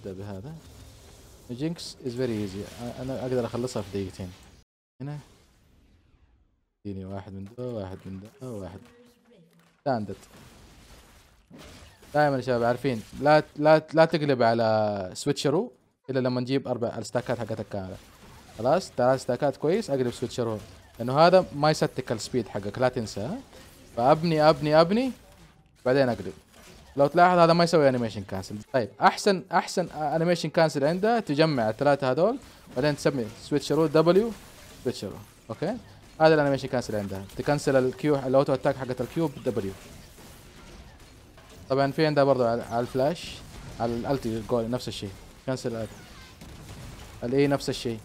نبدا بهذا جينكس از فيري ايزي انا اقدر اخلصها في دقيقتين هنا اديني واحد من ده واحد من ده واحد ستاندرد دائما يا شباب عارفين لا لا لا تقلب على سويتشرو الا لما نجيب اربع الستاكات حقتك كامله خلاص ثلاث ستاكات كويس اقلب سويتشرو لانه هذا ما يستك السبيد حقك لا تنسى فابني ابني ابني بعدين اقلب لو تلاحظ هذا ما يسوي انيميشن كانسل طيب احسن احسن انيميشن كانسل عنده تجمع الثلاثه هذول بعدين تسمي سويتشرو دبليو سويتشرو اوكي هذا الانيميشن كانسل عندها تكنسل الكيو الاوتو اتاك حقت الكيو دبليو طبعا في عندها برضه على الفلاش على الالتي جول نفس الشيء كانسل الاي نفس الشيء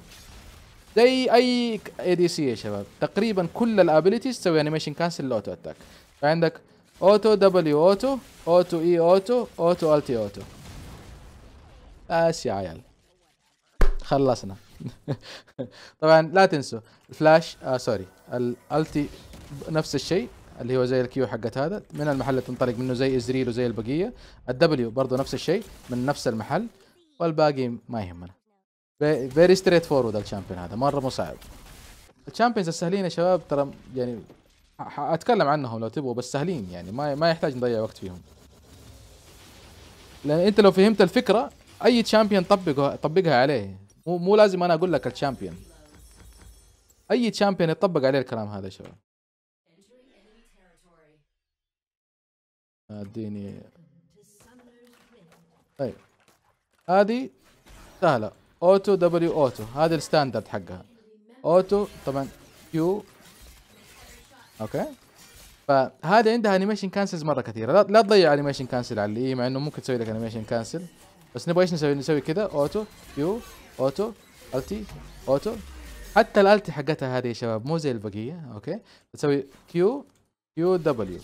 زي اي اي دي سي يا شباب تقريبا كل الابيلتيز تسوي انيميشن كانسل الاوتو اتاك فعندك اوتو دبليو اوتو اوتو اي اوتو اوتو التي اوتو بس يا عيال خلصنا طبعا لا تنسوا الفلاش آه سوري الالتي نفس الشيء اللي هو زي الكيو حقت هذا من المحل اللي تنطلق منه زي ازريل وزي البقيه الدبليو برضه نفس الشيء من نفس المحل والباقي ما يهمنا فيري ستريت فورورد الشامبيون هذا مره مو صعب الشامبيونز السهلين يا شباب ترى يعني اتكلم عنهم لو تبغوا بس سهلين يعني ما ما يحتاج نضيع وقت فيهم لان انت لو فهمت الفكره اي تشامبيون طبقها طبقها عليه مو مو لازم انا اقول لك الشامبيون اي تشامبيون يطبق عليه الكلام هذا يا شباب اديني طيب هذه سهله اوتو دبليو اوتو هذه الستاندرد حقها اوتو طبعا كيو اوكي فهذه عندها انيميشن كانسلز مره كثيره لا, لا تضيع انيميشن كانسل على الاي مع انه ممكن تسوي لك انيميشن كانسل بس نبغى ايش نسوي نسوي كذا اوتو كيو اوتو التي اوتو حتى الالتي حقتها هذه يا شباب مو زي البقيه اوكي تسوي كيو كيو دبليو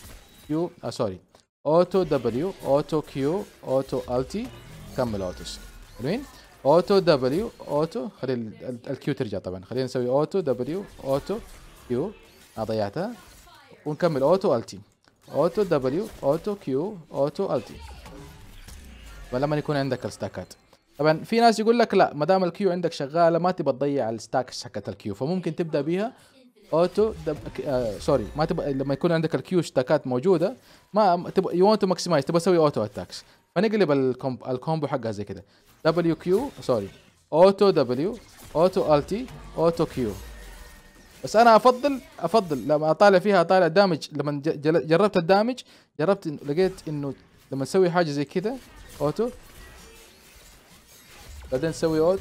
كيو آه سوري اوتو دبليو اوتو كيو اوتو التي كمل اوتوس حلوين اوتو دبليو اوتو خلي الكيو ترجع طبعا خلينا نسوي اوتو دبليو اوتو كيو انا ضيعتها ونكمل اوتو التي اوتو دبليو اوتو كيو اوتو التي لما يكون عندك الستاكات طبعا في ناس يقول لك لا ما دام الكيو عندك شغاله ما تبى تضيع الستاكس حقت الكيو فممكن تبدا بها اوتو دب... آه سوري ما تبقى لما يكون عندك الكيو ستاكات موجوده ما تبغى يو تو ماكسمايز تبغى تسوي اوتو اتاكس فنقلب الكومب... الكومبو حقها زي كده دبليو كيو سوري اوتو دبليو اوتو التي اوتو كيو بس انا افضل افضل لما اطالع فيها اطالع دامج لما جربت الدامج جربت إن لقيت انه لما اسوي حاجه زي كذا اوتو بعدين اسوي اوت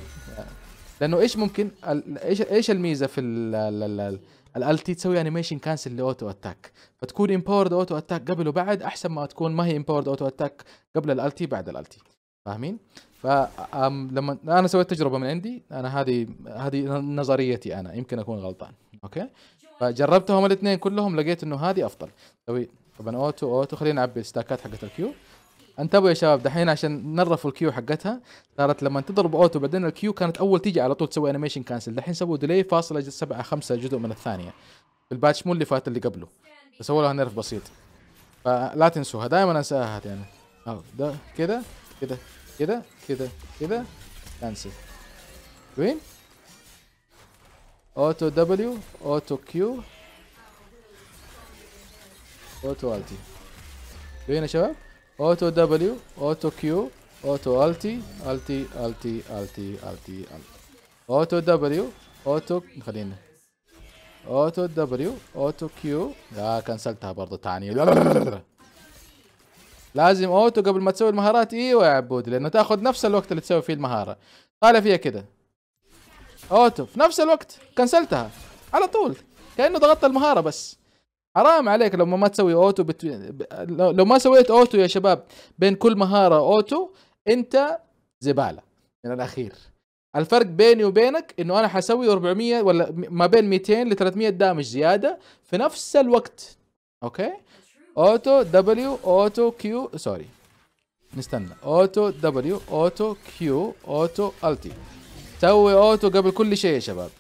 لانه ايش ممكن ايش ايش الميزه في الالتي تسوي انيميشن كانسل لاوتو اتاك فتكون امباورد اوتو اتاك قبل وبعد احسن ما تكون ما هي امباورد اوتو اتاك قبل الالتي بعد الالتي فاهمين؟ فلما انا سويت تجربه من عندي انا هذه هذه نظريتي انا يمكن اكون غلطان اوكي فجربتهم الاثنين كلهم لقيت انه هذه افضل سوي طبعا اوتو اوتو خلينا نعبي الستاكات حقت الكيو انتبهوا يا شباب دحين عشان نرفوا الكيو حقتها صارت لما تضرب اوتو بعدين الكيو كانت اول تيجي على طول تسوي انيميشن كانسل دحين سووا ديلي فاصلة سبعة خمسة جزء من الثانية الباتش مو اللي فات اللي قبله فسووا لها نرف بسيط فلا تنسوها دائما انساها يعني او ده كده كده كده كده كده كانسل وين اوتو دبليو اوتو كيو اوتو التي جايين يا شباب اوتو دبليو اوتو كيو اوتو التي التي التي التي التي اوتو دبليو اوتو خلينا اوتو دبليو اوتو كيو لا كنسلتها برضه تعني لازم اوتو قبل ما تسوي المهارات ايوه يا عبود لانه تاخذ نفس الوقت اللي تسوي فيه المهاره طالع فيها كده اوتو في نفس الوقت كنسلتها على طول كانه ضغطت المهاره بس حرام عليك لما ما تسوي اوتو بت... لو ما سويت اوتو يا شباب بين كل مهاره اوتو انت زباله من الاخير الفرق بيني وبينك انه انا حسوي 400 ولا ما بين 200 ل 300 دامج زياده في نفس الوقت اوكي اوتو دبليو اوتو كيو سوري نستنى اوتو دبليو اوتو كيو اوتو التي سوي اوتو قبل كل شيء يا شباب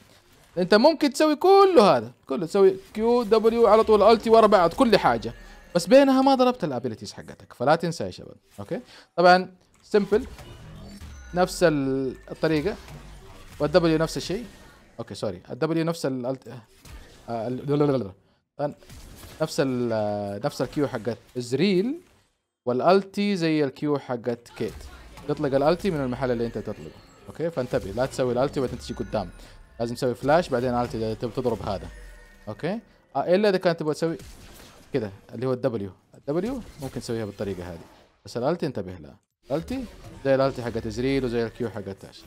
انت ممكن تسوي كل هذا كله تسوي كيو دبليو على طول التي ورا بعض كل حاجه بس بينها ما ضربت الابيلتيز حقتك فلا تنسى يا شباب اوكي طبعا سمبل نفس الطريقه والدبليو نفس الشيء اوكي سوري الدبليو نفس ال آه، نفس ال آه، نفس الكيو حقت ازريل والالتي زي الكيو حقت كيت تطلق الالتي من المحل اللي انت تطلقه اوكي فانتبه لا تسوي الالتي وبعدين تجي قدام لازم تسوي فلاش بعدين الالتي اذا تبغى تضرب هذا اوكي آه الا اذا كانت تبغى تسوي كذا اللي هو الدبليو الدبليو ممكن تسويها بالطريقه هذه بس الالتي انتبه لها الالتي زي الالتي حقت ازريل وزي الكيو حقت تاش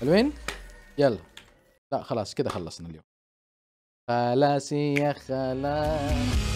حلوين يلا لا خلاص كده خلصنا اليوم خلاص يا خلاص